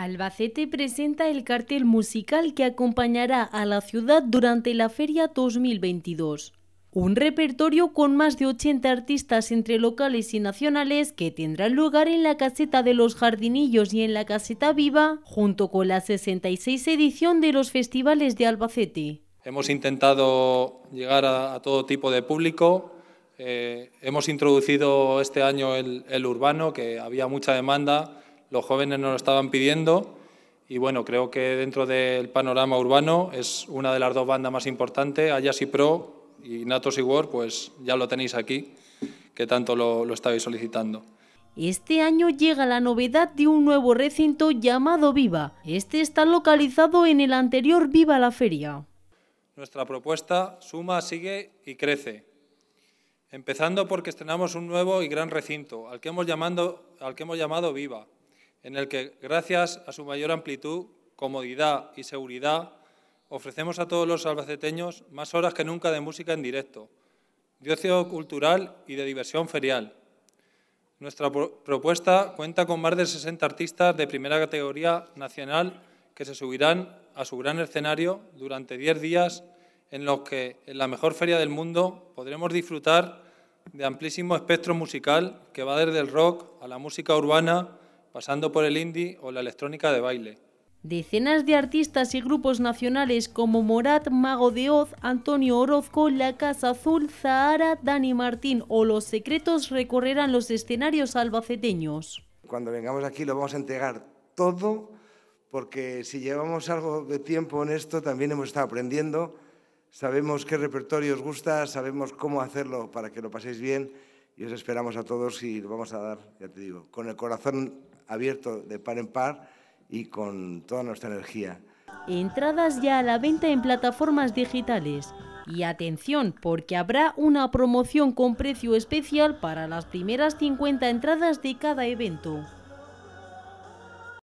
Albacete presenta el cartel musical que acompañará a la ciudad durante la Feria 2022. Un repertorio con más de 80 artistas entre locales y nacionales que tendrá lugar en la Caseta de los Jardinillos y en la Caseta Viva, junto con la 66 edición de los festivales de Albacete. Hemos intentado llegar a, todo tipo de público. Eh, hemos introducido este año el urbano, que había mucha demanda los jóvenes nos lo estaban pidiendo y bueno, creo que dentro del panorama urbano es una de las dos bandas más importantes, Ayas y Pro y Natos y War, pues ya lo tenéis aquí, que tanto lo, estáis solicitando. Este año llega la novedad de un nuevo recinto llamado Viva. Este está localizado en el anterior Viva la Feria. Nuestra propuesta suma, sigue y crece. Empezando porque estrenamos un nuevo y gran recinto, al que hemos llamado Viva, en el que, gracias a su mayor amplitud, comodidad y seguridad, ofrecemos a todos los albaceteños más horas que nunca de música en directo, de ocio cultural y de diversión ferial. Nuestra propuesta cuenta con más de 60 artistas de primera categoría nacional que se subirán a su gran escenario durante 10 días en los que, en la mejor feria del mundo, podremos disfrutar de amplísimo espectro musical que va desde el rock a la música urbana, pasando por el indie o la electrónica de baile. Decenas de artistas y grupos nacionales como Morat, Mago de Oz, Antonio Orozco, La Casa Azul, Zahara, Dani Martín o Los Secretos recorrerán los escenarios albaceteños. Cuando vengamos aquí lo vamos a entregar todo porque si llevamos algo de tiempo en esto también hemos estado aprendiendo, sabemos qué repertorio os gusta, sabemos cómo hacerlo para que lo paséis bien y os esperamos a todos y lo vamos a dar, ya te digo, con el corazón abierto de par en par y con toda nuestra energía. Entradas ya a la venta en plataformas digitales. Y atención, porque habrá una promoción con precio especial para las primeras 50 entradas de cada evento.